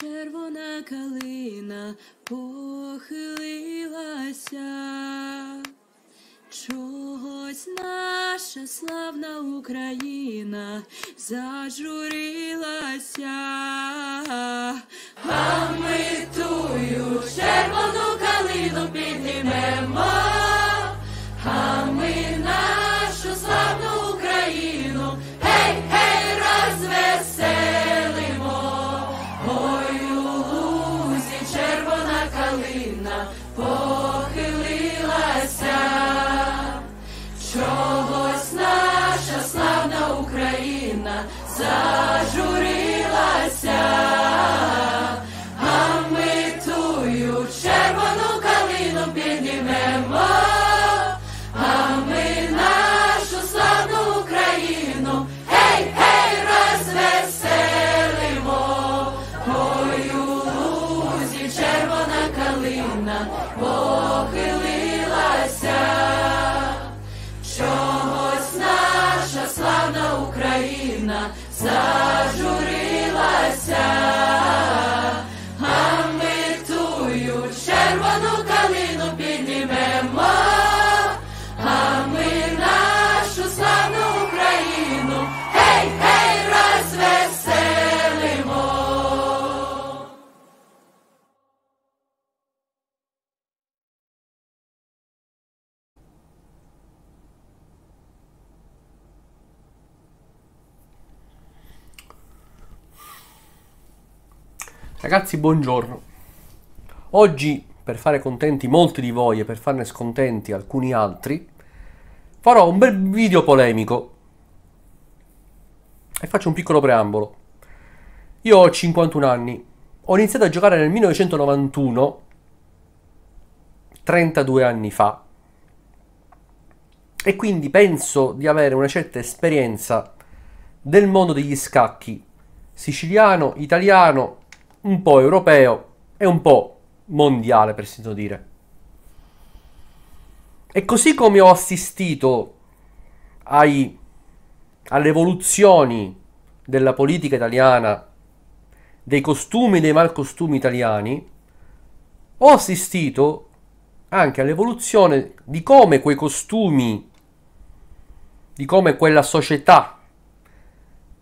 червона калина похилилася, чогось наша славна Україна зажурилася, а червону калину піднімемо. Oh. descansar. Ragazzi, buongiorno. Oggi, per fare contenti molti di voi e per farne scontenti alcuni altri, farò un bel video polemico. E faccio un piccolo preambolo. Io ho 51 anni. Ho iniziato a giocare nel 1991, 32 anni fa. E quindi penso di avere una certa esperienza del mondo degli scacchi siciliano, italiano un po' europeo e un po' mondiale, per sentito dire. E così come ho assistito ai, alle evoluzioni della politica italiana, dei costumi e dei malcostumi italiani, ho assistito anche all'evoluzione di come quei costumi, di come quella società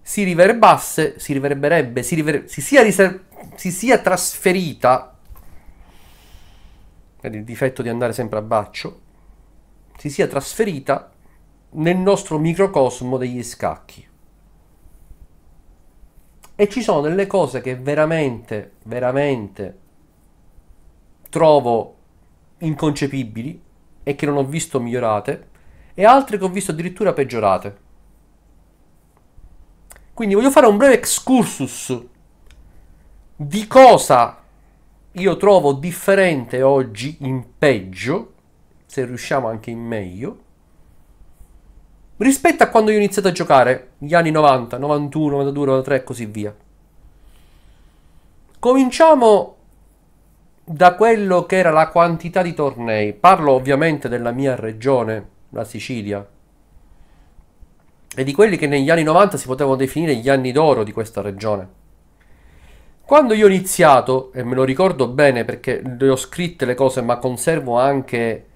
si riverbasse, si riverberebbe, si, river- si sia riservata si sia trasferita, per il difetto di andare sempre a baccio, si sia trasferita nel nostro microcosmo degli scacchi. E ci sono delle cose che veramente, veramente trovo inconcepibili e che non ho visto migliorate e altre che ho visto addirittura peggiorate. Quindi voglio fare un breve excursus di cosa io trovo differente oggi in peggio, se riusciamo anche in meglio, rispetto a quando io ho iniziato a giocare, gli anni 90, 91, 92, 93 e così via. Cominciamo da quello che era la quantità di tornei. Parlo ovviamente della mia regione, la Sicilia, e di quelli che negli anni 90 si potevano definire gli anni d'oro di questa regione. Quando io ho iniziato, e me lo ricordo bene perché le ho scritte le cose, ma conservo anche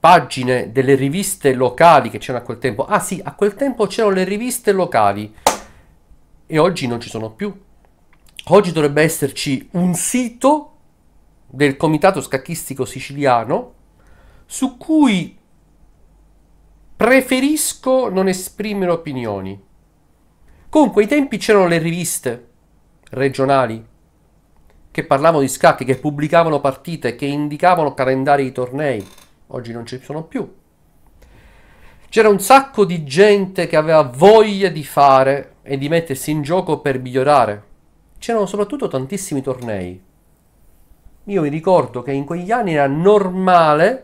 pagine delle riviste locali che c'erano a quel tempo. Ah sì, a quel tempo c'erano le riviste locali e oggi non ci sono più. Oggi dovrebbe esserci un sito del Comitato Scacchistico Siciliano su cui preferisco non esprimere opinioni. Comunque, ai tempi c'erano le riviste regionali che parlavano di scacchi, che pubblicavano partite, che indicavano calendari di tornei. Oggi non ci sono più. C'era un sacco di gente che aveva voglia di fare e di mettersi in gioco per migliorare. C'erano soprattutto tantissimi tornei. Io mi ricordo che in quegli anni era normale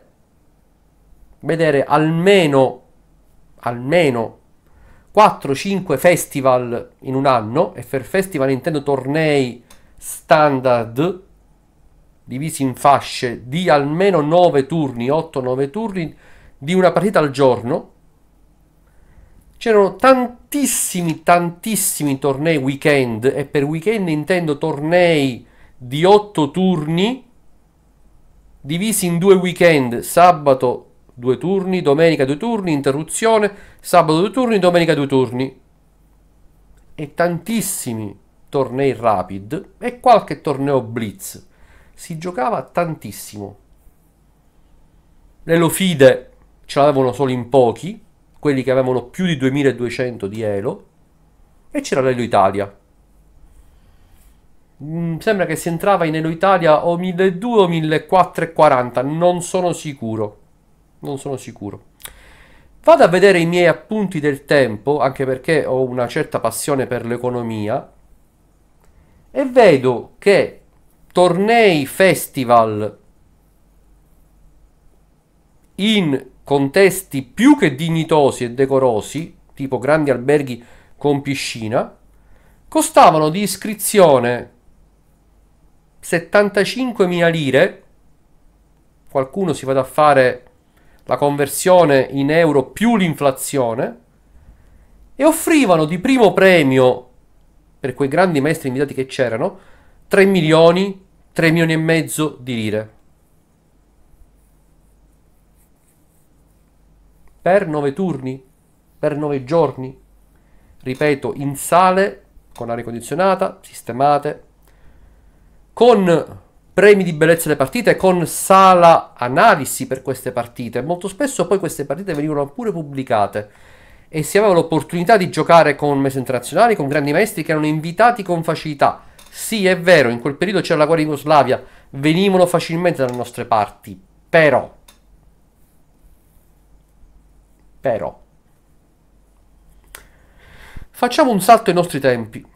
vedere almeno, almeno 4-5 festival in un anno e per festival intendo tornei standard divisi in fasce di almeno 9 turni, 8-9 turni di una partita al giorno. C'erano tantissimi, tantissimi tornei weekend e per weekend intendo tornei di 8 turni divisi in due weekend, sabato due turni, domenica due turni, interruzione, sabato due turni, domenica due turni. E tantissimi tornei rapid e qualche torneo blitz. Si giocava tantissimo. Le lofide ce l'avevano solo in pochi, quelli che avevano più di 2200 di Elo, e c'era l'Elo Italia. Mm, sembra che si entrava in Elo Italia o 1200 o 1440, non sono sicuro non sono sicuro. Vado a vedere i miei appunti del tempo, anche perché ho una certa passione per l'economia, e vedo che tornei festival in contesti più che dignitosi e decorosi, tipo grandi alberghi con piscina, costavano di iscrizione 75.000 lire. Qualcuno si vada a fare la conversione in euro più l'inflazione, e offrivano di primo premio per quei grandi maestri invitati che c'erano 3 milioni, 3 milioni e mezzo di lire. Per 9 turni, per 9 giorni, ripeto, in sale con aria condizionata, sistemate, con premi di bellezza delle partite, con sala analisi per queste partite. Molto spesso poi queste partite venivano pure pubblicate e si aveva l'opportunità di giocare con mesi internazionali, con grandi maestri che erano invitati con facilità. Sì, è vero, in quel periodo c'era la guerra in Jugoslavia, venivano facilmente dalle nostre parti, però... Però... Facciamo un salto ai nostri tempi.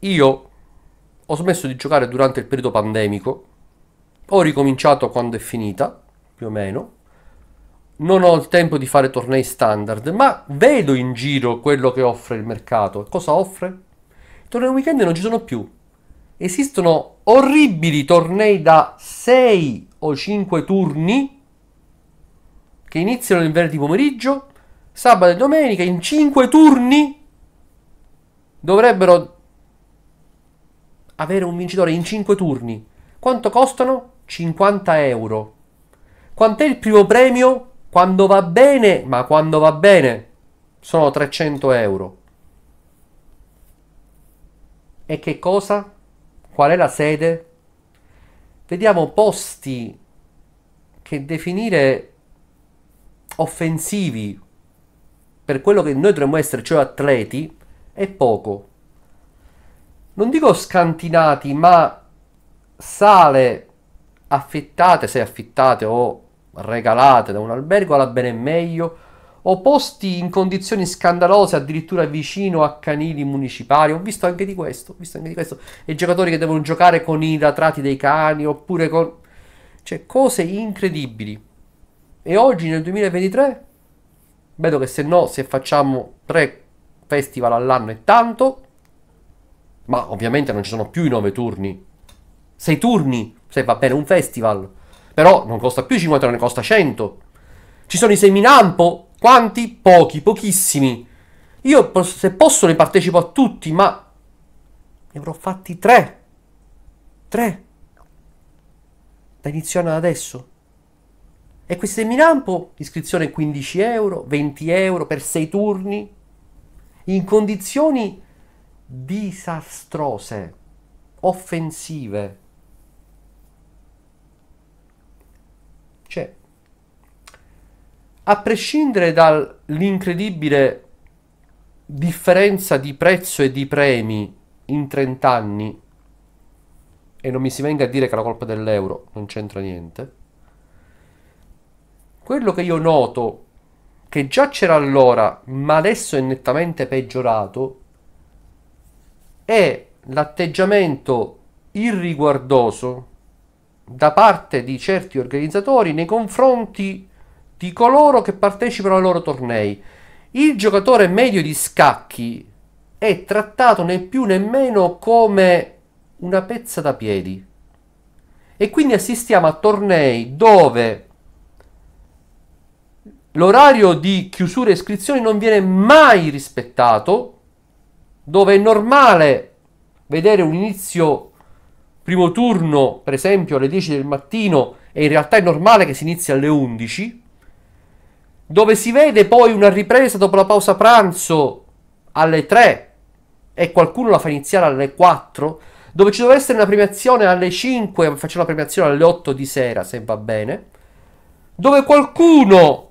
Io ho smesso di giocare durante il periodo pandemico, ho ricominciato quando è finita, più o meno, non ho il tempo di fare tornei standard, ma vedo in giro quello che offre il mercato. Cosa offre? I tornei weekend non ci sono più. Esistono orribili tornei da 6 o 5 turni che iniziano il venerdì pomeriggio, sabato e domenica in 5 turni dovrebbero avere un vincitore in 5 turni. Quanto costano? 50 euro. Quant'è il primo premio? Quando va bene, ma quando va bene, sono 300 euro. E che cosa? Qual è la sede? Vediamo posti che definire offensivi per quello che noi dovremmo essere, cioè atleti, è poco non dico scantinati, ma sale affittate, se affittate o regalate da un albergo alla bene e meglio, o posti in condizioni scandalose addirittura vicino a canili municipali. Ho visto anche di questo, ho visto anche di questo. E giocatori che devono giocare con i latrati dei cani oppure con... Cioè, cose incredibili. E oggi nel 2023 vedo che se no, se facciamo tre festival all'anno è tanto, ma ovviamente non ci sono più i 9 turni. 6 turni, se va bene un festival. Però non costa più 50, ne costa 100. Ci sono i seminampo. Quanti? Pochi, pochissimi. Io se posso ne partecipo a tutti, ma ne avrò fatti 3. 3. Da iniziare adesso. E questi seminampo, iscrizione 15 euro, 20 euro per 6 turni, in condizioni disastrose, offensive. Cioè, a prescindere dall'incredibile differenza di prezzo e di premi in 30 anni, e non mi si venga a dire che la colpa dell'euro non c'entra niente, quello che io noto, che già c'era allora, ma adesso è nettamente peggiorato, è l'atteggiamento irriguardoso da parte di certi organizzatori nei confronti di coloro che partecipano ai loro tornei. Il giocatore medio di scacchi è trattato né più né meno come una pezza da piedi. E quindi assistiamo a tornei dove l'orario di chiusura e iscrizioni non viene mai rispettato dove è normale vedere un inizio primo turno, per esempio alle 10 del mattino, e in realtà è normale che si inizi alle 11, dove si vede poi una ripresa dopo la pausa pranzo alle 3 e qualcuno la fa iniziare alle 4, dove ci deve essere una premiazione alle 5, facciamo la premiazione alle 8 di sera, se va bene, dove qualcuno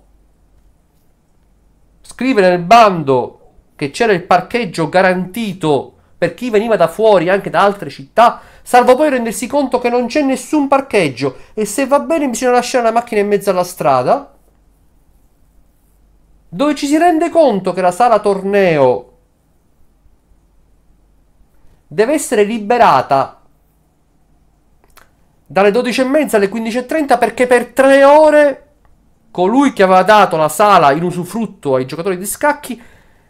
scrive nel bando che c'era il parcheggio garantito per chi veniva da fuori, anche da altre città, salvo poi rendersi conto che non c'è nessun parcheggio e se va bene bisogna lasciare la macchina in mezzo alla strada, dove ci si rende conto che la sala torneo deve essere liberata dalle 12.30 alle 15.30 perché per tre ore colui che aveva dato la sala in usufrutto ai giocatori di scacchi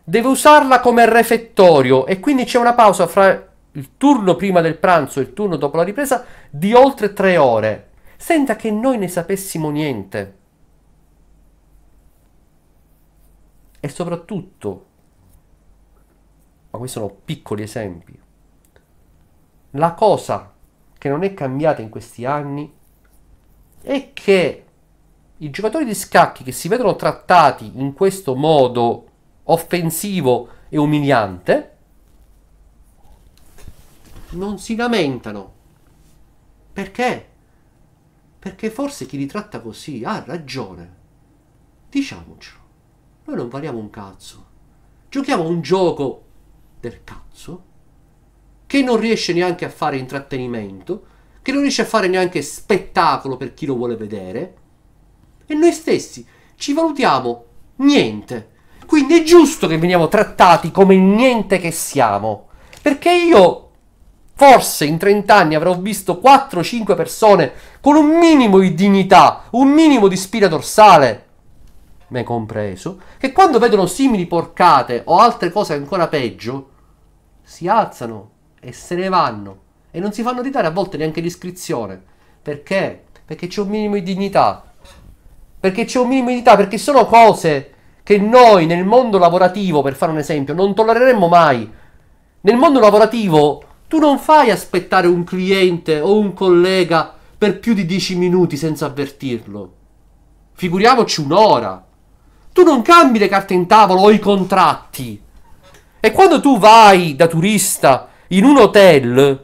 deve usarla come refettorio e quindi c'è una pausa fra il turno prima del pranzo e il turno dopo la ripresa di oltre tre ore, senza che noi ne sapessimo niente. E soprattutto, ma questi sono piccoli esempi, la cosa che non è cambiata in questi anni è che i giocatori di scacchi che si vedono trattati in questo modo offensivo e umiliante, non si lamentano. Perché? Perché forse chi li tratta così ha ragione. Diciamocelo, noi non valiamo un cazzo. Giochiamo un gioco del cazzo che non riesce neanche a fare intrattenimento, che non riesce a fare neanche spettacolo per chi lo vuole vedere. E noi stessi ci valutiamo niente quindi è giusto che veniamo trattati come niente che siamo. Perché io forse in 30 anni avrò visto 4-5 persone con un minimo di dignità, un minimo di spina dorsale, me compreso, che quando vedono simili porcate o altre cose ancora peggio, si alzano e se ne vanno e non si fanno ridare a volte neanche l'iscrizione. Perché? Perché c'è un minimo di dignità. Perché c'è un minimo di dignità, perché sono cose che noi nel mondo lavorativo, per fare un esempio, non tollereremmo mai. Nel mondo lavorativo tu non fai aspettare un cliente o un collega per più di 10 minuti senza avvertirlo. Figuriamoci un'ora. Tu non cambi le carte in tavolo o i contratti. E quando tu vai da turista in un hotel,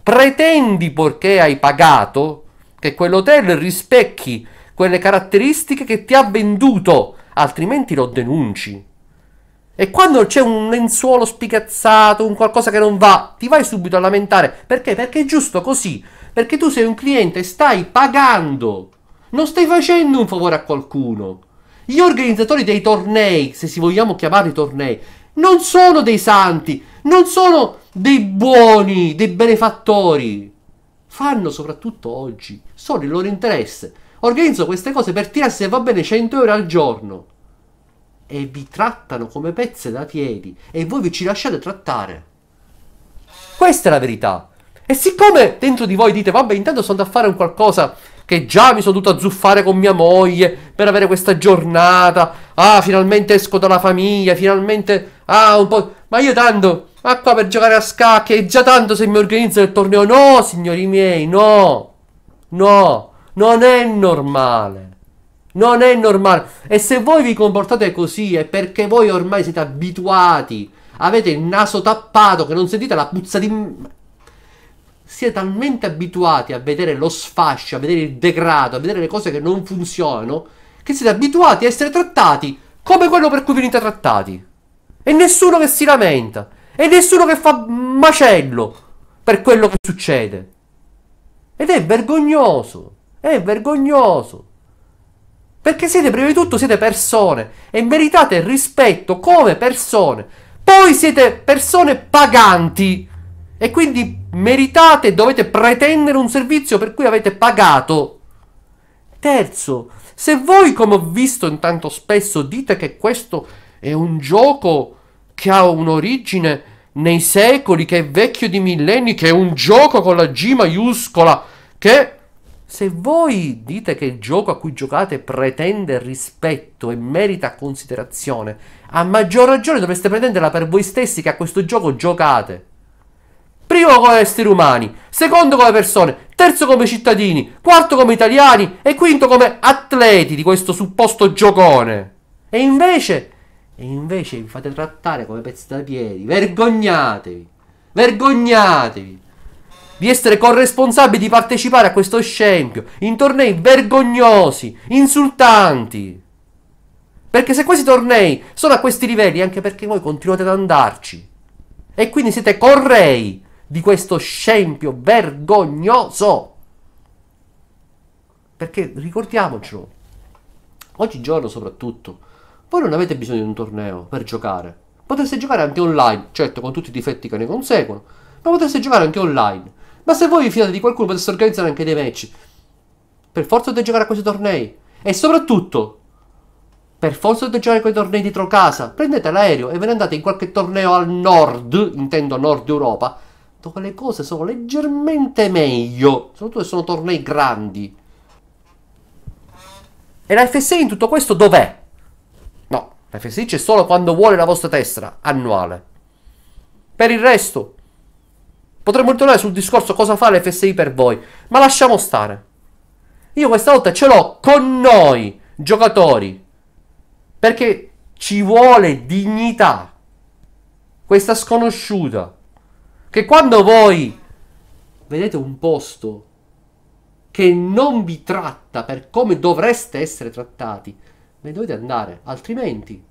pretendi, perché hai pagato, che quell'hotel rispecchi quelle caratteristiche che ti ha venduto altrimenti lo denunci. E quando c'è un lenzuolo spicazzato, un qualcosa che non va, ti vai subito a lamentare. Perché? Perché è giusto così. Perché tu sei un cliente, stai pagando. Non stai facendo un favore a qualcuno. Gli organizzatori dei tornei, se si vogliamo chiamare tornei, non sono dei santi, non sono dei buoni, dei benefattori. Fanno soprattutto oggi solo il loro interesse. Organizzo queste cose per tirare se va bene 100 euro al giorno. E vi trattano come pezze da piedi. E voi vi ci lasciate trattare. Questa è la verità. E siccome dentro di voi dite, vabbè, intanto sono da fare un qualcosa che già mi sono dovuto azzuffare con mia moglie per avere questa giornata. Ah, finalmente esco dalla famiglia, finalmente... Ah, un po'... Ma io tanto... Ma ah, qua per giocare a scacchi è già tanto se mi organizzo il torneo. No, signori miei, no. No. Non è normale. Non è normale. E se voi vi comportate così è perché voi ormai siete abituati. Avete il naso tappato che non sentite la puzza di... Siete talmente abituati a vedere lo sfascio, a vedere il degrado, a vedere le cose che non funzionano, che siete abituati a essere trattati come quello per cui venite trattati. E nessuno che si lamenta. E nessuno che fa macello per quello che succede. Ed è vergognoso. È vergognoso. Perché siete, prima di tutto, siete persone e meritate rispetto come persone. Poi siete persone paganti e quindi meritate e dovete pretendere un servizio per cui avete pagato. Terzo, se voi, come ho visto intanto spesso, dite che questo è un gioco che ha un'origine nei secoli, che è vecchio di millenni, che è un gioco con la G maiuscola, che se voi dite che il gioco a cui giocate pretende rispetto e merita considerazione, a maggior ragione dovreste pretenderla per voi stessi che a questo gioco giocate. Primo come esseri umani, secondo come persone, terzo come cittadini, quarto come italiani e quinto come atleti di questo supposto giocone. E invece, e invece vi fate trattare come pezzi da piedi. Vergognatevi! Vergognatevi! di essere corresponsabili di partecipare a questo scempio in tornei vergognosi, insultanti. Perché se questi tornei sono a questi livelli, anche perché voi continuate ad andarci. E quindi siete correi di questo scempio vergognoso. Perché ricordiamocelo, oggigiorno soprattutto, voi non avete bisogno di un torneo per giocare. Potreste giocare anche online, certo con tutti i difetti che ne conseguono, ma potreste giocare anche online. Ma se voi vi fidate di qualcuno potete organizzare anche dei match. Per forza dovete giocare a questi tornei. E soprattutto, per forza dovete giocare a quei tornei dietro casa. Prendete l'aereo e ve ne andate in qualche torneo al nord, intendo nord Europa, dove le cose sono leggermente meglio. Soprattutto se sono tornei grandi. E la FSI in tutto questo dov'è? No, la FSI c'è solo quando vuole la vostra tessera annuale. Per il resto, Potremmo ritornare sul discorso cosa fa l'FSI per voi, ma lasciamo stare. Io questa volta ce l'ho con noi, giocatori, perché ci vuole dignità. Questa sconosciuta. Che quando voi vedete un posto che non vi tratta per come dovreste essere trattati, ne dovete andare, altrimenti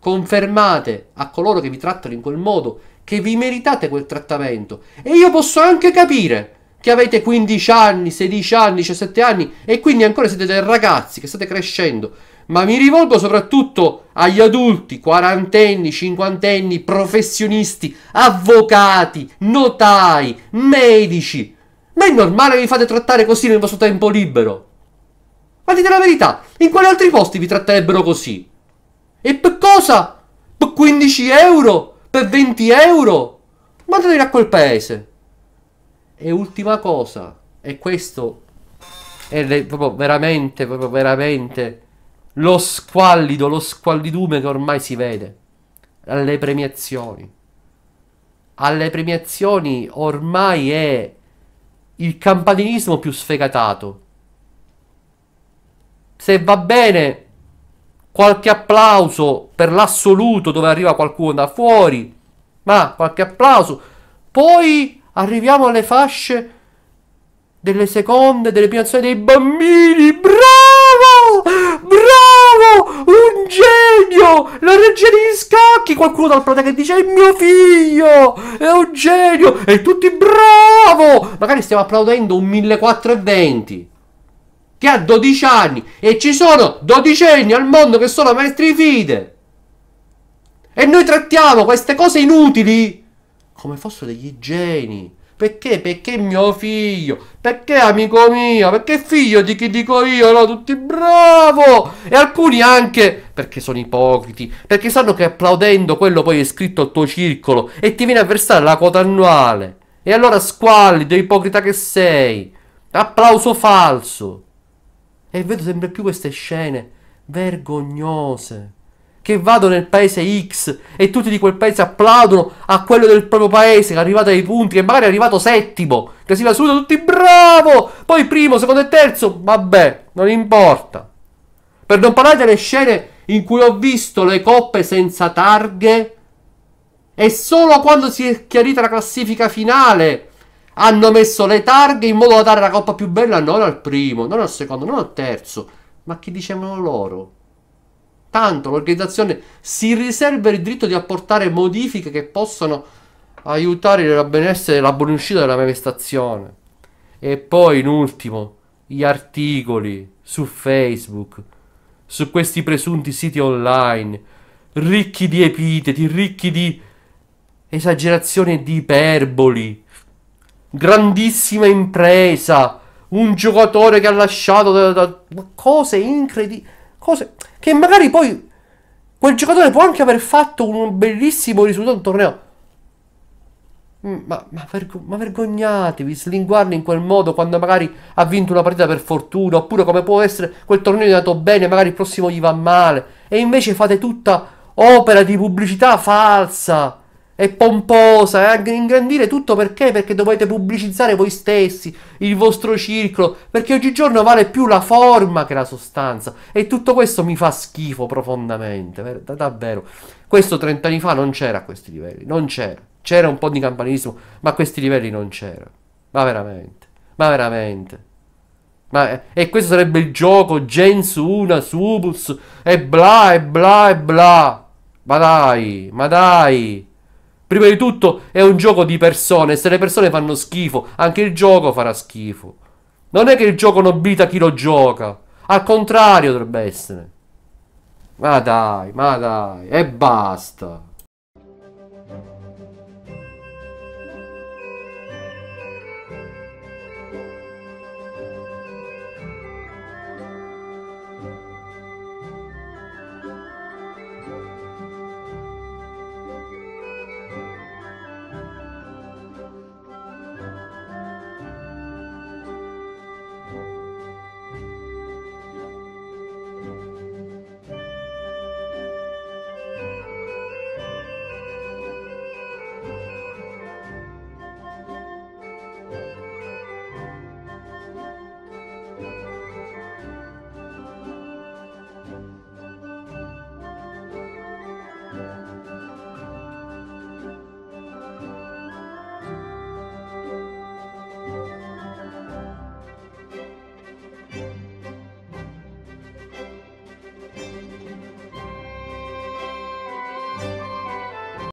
confermate a coloro che vi trattano in quel modo che vi meritate quel trattamento. E io posso anche capire che avete 15 anni, 16 anni, 17 anni e quindi ancora siete dei ragazzi che state crescendo. Ma mi rivolgo soprattutto agli adulti, quarantenni, cinquantenni, professionisti, avvocati, notai, medici. Ma è normale che vi fate trattare così nel vostro tempo libero? Ma dite la verità, in quali altri posti vi tratterebbero così? E per cosa? Per 15 euro? per 20 euro? Mandateli a quel paese. E ultima cosa, e questo è proprio veramente, proprio veramente lo squallido, lo squallidume che ormai si vede alle premiazioni. Alle premiazioni ormai è il campanilismo più sfegatato. Se va bene, qualche applauso per l'assoluto dove arriva qualcuno da fuori, ma qualche applauso. Poi arriviamo alle fasce delle seconde, delle prime azioni dei bambini. Bravo! Bravo! Un genio! La regia degli scacchi! Qualcuno dal prata che dice è mio figlio! È un genio! E tutti bravo! Magari stiamo applaudendo un 1420 che ha 12 anni e ci sono 12 anni al mondo che sono maestri fide. E noi trattiamo queste cose inutili come fossero degli geni. Perché? Perché mio figlio, perché amico mio, perché figlio di chi dico io, no? Tutti bravo! E alcuni anche perché sono ipocriti, perché sanno che applaudendo quello poi è scritto al tuo circolo e ti viene a versare la quota annuale. E allora squallido, ipocrita che sei. Applauso falso. E vedo sempre più queste scene vergognose. Che vado nel paese X e tutti di quel paese applaudono a quello del proprio paese che è arrivato ai punti, che magari è arrivato settimo. Che si va subito tutti bravo! Poi primo, secondo e terzo, vabbè, non importa. Per non parlare delle scene in cui ho visto le coppe senza targhe. E solo quando si è chiarita la classifica finale hanno messo le targhe in modo da dare la coppa più bella non al primo, non al secondo, non al terzo, ma che dicevano loro. Tanto l'organizzazione si riserva il diritto di apportare modifiche che possano aiutare il benessere e la uscita della manifestazione. E poi, in ultimo, gli articoli su Facebook, su questi presunti siti online, ricchi di epiteti, ricchi di esagerazioni e di iperboli grandissima impresa, un giocatore che ha lasciato da, da, cose incredibili, cose che magari poi quel giocatore può anche aver fatto un bellissimo risultato in torneo. Mm, ma, ma, vergo, ma, vergognatevi, slinguarli in quel modo quando magari ha vinto una partita per fortuna, oppure come può essere quel torneo è andato bene, magari il prossimo gli va male, e invece fate tutta opera di pubblicità falsa è pomposa, è ingrandire tutto perché? Perché dovete pubblicizzare voi stessi, il vostro circolo, perché oggigiorno vale più la forma che la sostanza. E tutto questo mi fa schifo profondamente, davvero. Questo 30 anni fa non c'era a questi livelli, non c'era. C'era un po' di campanilismo, ma a questi livelli non c'era. Ma veramente, ma veramente. Ma, eh, e questo sarebbe il gioco Gens una, Subus, e bla, e bla, e bla. Ma dai, ma dai. Prima di tutto è un gioco di persone, se le persone fanno schifo, anche il gioco farà schifo. Non è che il gioco nobilita chi lo gioca, al contrario dovrebbe essere. Ma dai, ma dai, e basta.